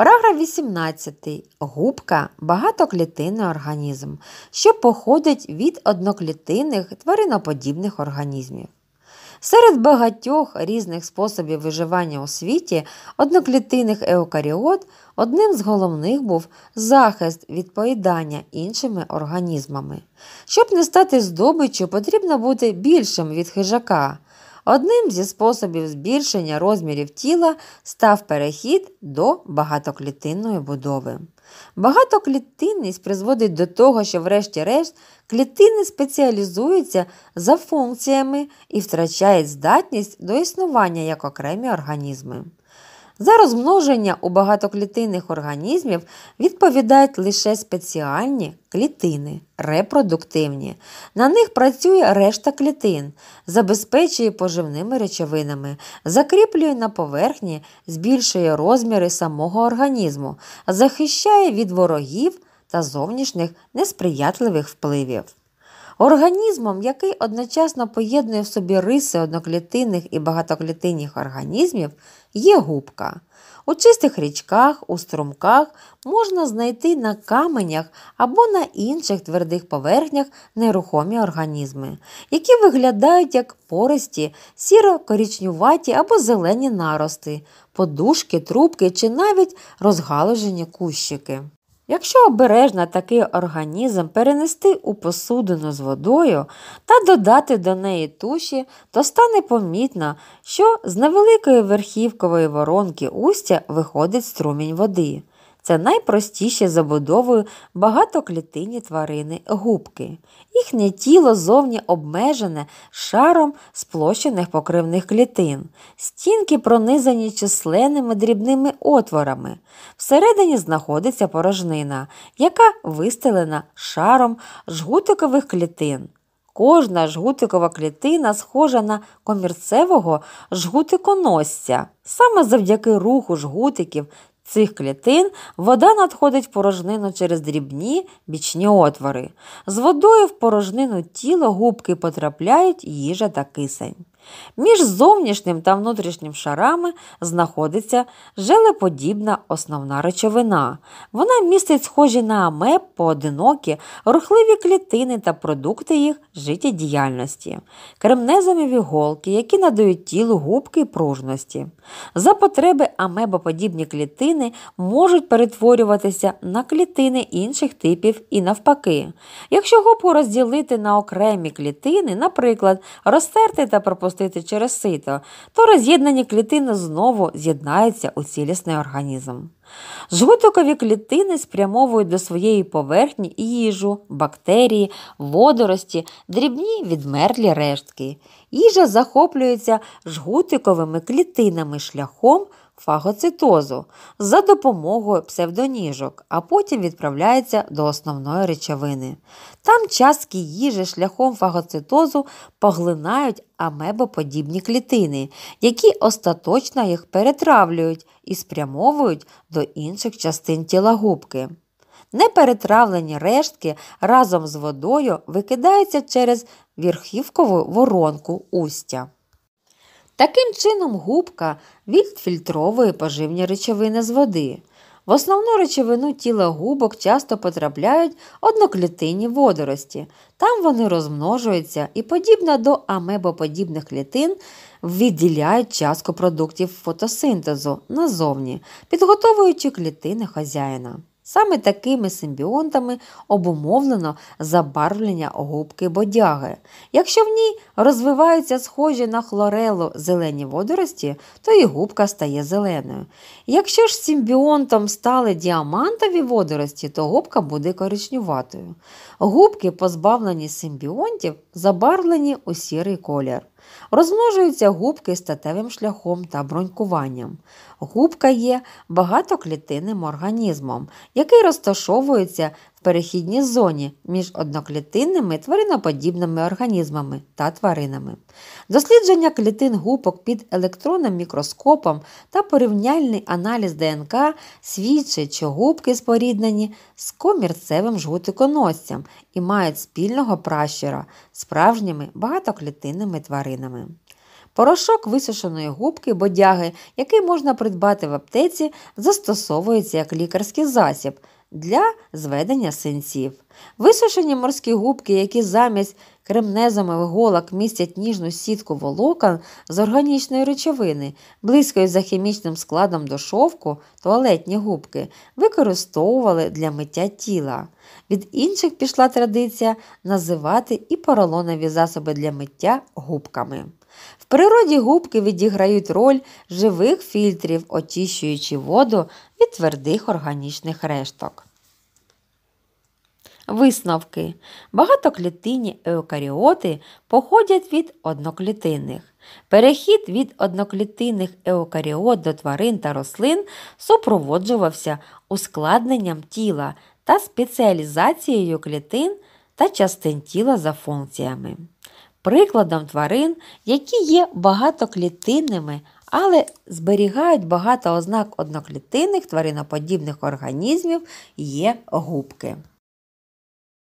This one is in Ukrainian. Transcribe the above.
Параграф 18. Губка багатоклітинний організм, що походить від одноклітинних твариноподібних організмів. Серед багатьох різних способів виживання у світі одноклітинних еукаріот одним з головних був захист від поїдання іншими організмами. Щоб не стати здобиччю, потрібно бути більшим від хижака. Одним зі способів збільшення розмірів тіла став перехід до багатоклітинної будови. Багатоклітинність призводить до того, що, врешті-решт, клітини спеціалізуються за функціями і втрачають здатність до існування як окремі організми. За розмноження у багатоклітинних організмів відповідають лише спеціальні клітини, репродуктивні. На них працює решта клітин, забезпечує поживними речовинами, закріплює на поверхні, збільшує розміри самого організму, захищає від ворогів та зовнішніх несприятливих впливів. Організмом, який одночасно поєднує в собі риси одноклітинних і багатоклітинних організмів, є губка. У чистих річках, у струмках можна знайти на каменях або на інших твердих поверхнях нерухомі організми, які виглядають як пористі, сіро-корічнюваті або зелені нарости, подушки, трубки чи навіть розгалужені кущики. Якщо обережно такий організм перенести у посудину з водою та додати до неї туші, то стане помітно, що з невеликої верхівкової воронки устя виходить струмінь води. Це найпростіші забудовою багатоклітинні тварини губки. Їхнє тіло зовні обмежене шаром сплощених покривних клітин, стінки пронизані численними дрібними отворами. Всередині знаходиться порожнина, яка вистелена шаром жгутикових клітин. Кожна жгутикова клітина схожа на комірцевого жгутиконосця. Саме завдяки руху жгутиків цих клітин вода надходить в порожнину через дрібні бічні отвори. З водою в порожнину тіла губки потрапляють їжа та кисень. Між зовнішнім та внутрішнім шарами знаходиться желеподібна основна речовина. Вона містить схожі на амеб поодинокі, рухливі клітини та продукти їх життєдіяльності, кремнезомі віголки, які надають тілу губки і пружності. За потреби амебоподібні клітини можуть перетворюватися на клітини інших типів і навпаки. Якщо губку розділити на окремі клітини, наприклад, розтерти та пропустити пропустити через сито, то роз'єднані клітини знову з'єднаються у цілісний організм. Жгутикові клітини спрямовують до своєї поверхні їжу, бактерії, водорості, дрібні відмерлі рештки. Їжа захоплюється жгутиковими клітинами шляхом фагоцитозу за допомогою псевдоніжок, а потім відправляється до основної речовини. Там частки їжі шляхом фагоцитозу поглинають амебоподібні клітини, які остаточно їх перетравлюють і спрямовують до інших частин тіла губки. Неперетравлені рештки разом з водою викидаються через верхівкову воронку устя. Таким чином, губка відфільтровує поживні речовини з води. В основну речовину тіла губок часто потрапляють одноклітинні водорості. Там вони розмножуються і, подібно до амебоподібних клітин, відділяють частку продуктів фотосинтезу назовні, підготовуючи клітини хазяїна. Саме такими симбіонтами обумовлено забарвлення губки бодяги. Якщо в ній розвиваються схожі на хлорелу зелені водорості, то і губка стає зеленою. Якщо ж симбіонтом стали діамантові водорості, то губка буде коричнюватою. Губки, позбавлені симбіонтів, забарвлені у сірий колір. Розмножуються губки статевим шляхом та бронькуванням. Губка є багатоклітинним організмом, який розташовується в перехідній зоні між одноклітинними твариноподібними організмами та тваринами. Дослідження клітин губок під електронним мікроскопом та порівняльний аналіз ДНК свідчить, що губки споріднені з комірцевим жгутиконосцям і мають спільного пращура справжніми багатоклітинними тваринами. Порошок висушеної губки бодяги, який можна придбати в аптеці, застосовується як лікарський засіб для зведення синців. Висушені морські губки, які замість кремнезами голок містять ніжну сітку волокон з органічної речовини, близької за хімічним складом до шовку, туалетні губки, використовували для миття тіла. Від інших пішла традиція називати і поролонові засоби для миття губками. В природі губки відіграють роль живих фільтрів, очищуючи воду від твердих органічних решток. Висновки. Багатоклітинні еукаріоти походять від одноклітинних. Перехід від одноклітинних еукаріот до тварин та рослин супроводжувався ускладненням тіла та спеціалізацією клітин та частин тіла за функціями прикладом тварин, які є багатоклітинними, але зберігають багато ознак одноклітинних твариноподібних організмів, є губки.